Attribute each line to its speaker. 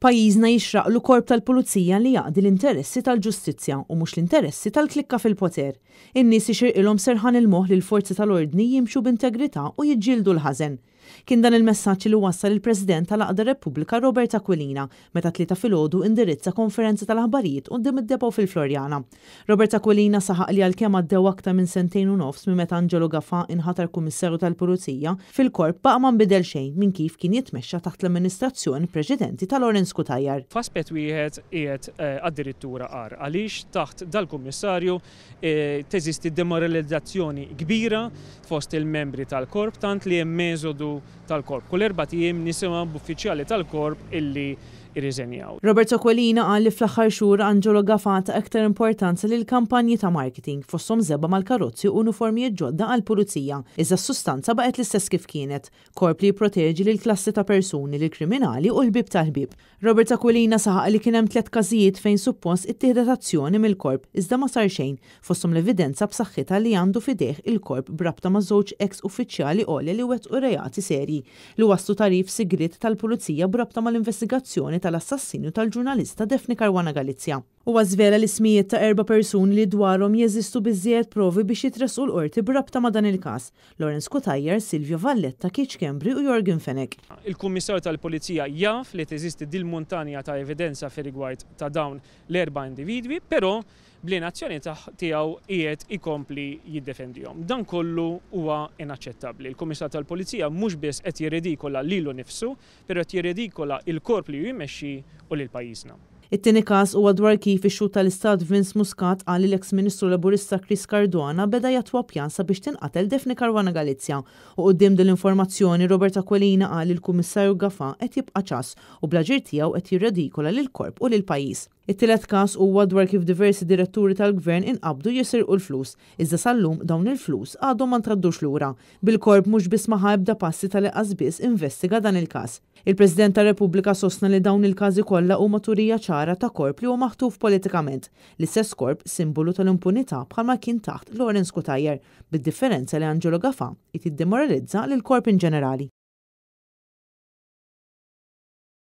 Speaker 1: pajjiżna jixraqlu korp tal-pulizija li jaqdi l-interessi tal-ġustizzja u mhux l-interessi tal-klikka fil-poter. In-nies ixirqilhom serħan il-moħ li l-forzi tal-ordni jimxu b'integrità u jiġġieldu l-ħażen. Kien dan il-messaġġ li wassal il-President tal-Aqda Repubblika Robert Aquilina meta tlieta filgħodu indirizza konferenza tal-aħbarijiet quddiem id-depo fil-Florjana. Robert Aquilina saħaq li għalkemm għaddew aktar minn sentejn u nofs minn meta Angelo Gaffa inħatar kummissaru tal-Pulizija fil-korp baqa' ma nbidel xejn minn kif kien jitmexxa taħt l-amministrazzjoni preċedenti tal-Lorenz Kutajjar.
Speaker 2: Faspet wieħed qiegħed eh, addirittura għar qar għaliex taħt dal-kummissarju eh, teżisti demoralizzazzjoni kbira fost il-membri tal-korp tant li hemm meżodu tal-korp. Kull erba' tiem nisimgħu b'uffiċjali tal-korp illi irriżenjaw.
Speaker 1: Robert Sokolina qal li fl-aħħar xhur Angelo Gafat aktar importanza li l kampanji ta' marketing fossom zebba mal-karozzi u uniformijiet ġodda għal pulizija iżda s-sustanza baqgħet l-istess kif kienet, korp li li l klassi ta' persuni li kriminali u l-bib tal-bib. Robert Sokolina saħaq li kien hemm tliet każijiet fejn suppost ittieħdet azzjoni mill-korp iżda ma sar xejn fossom l-evidenza b'saħħitha li għandu fideħ il-korp brabta ma' żewġ ex-uffiċjali għolja li wet u rejati seri li wastu tarif sigrit tal-pulizija brabta mal-investigazzjoni tal-assassinju tal-ġurnalista Defni Karwana Galizja. U għazvela l-ismijiet ta' erba persuni li dwarhom jeżistu bizziet provi biex jitresqu l orti b'rabta ma' dan il-każ. Lorenz Kutajer, Silvio Valletta, Kiċ Kembri u Jorgen Fenek.
Speaker 2: Il-Kummissar tal-Polizija jaf li teżisti dil-montanja ta' evidenza fi rigward ta' dawn l-erba individwi, però bl-inazzjoni tiegħu qiegħed ikompli jiddefendihom. Dan kollu huwa inaċċettabbli. Il-Kummissar tal-Pulizija mhux biss qed jiridikola lilu nifsu, però qed jiridikola il-korp li jimexxi u lil pajjiżna.
Speaker 1: It-tieni każ huwa dwar kif ix-xut tal-Istat Vince Muscat qal l-eks-Ministru Laburista Chris Cardona beda jatwa pjan sabiex tinqatel Defni Karwana Galizja u qudiem din l-informazzjoni Roberta Kwelina qal il-Kummissarju Gafa qed jibqa' ċas u blaġir tiegħu qed jirredikola lil korp u lil pajjiż. It-tielet każ huwa dwar kif diversi diretturi tal-gvern inqabdu jisirqu l-flus, iżda sallum lum dawn il-flus għadhom ma ntraddux lura. Bil-korb mhux biss ma passi tal-eqas biss investiga dan il-każ. Il-President tar-Repubblika sostna li dawn il-każi kollha huma turija ċara ta' korb li huwa maħtuf politikament. L-istess korb simbolu tal-impunità bħalma kien taħt Lorenz Kutajer. bid-differenza li Angelo Gaffa jtiddemoralizza lil korb in ġenerali.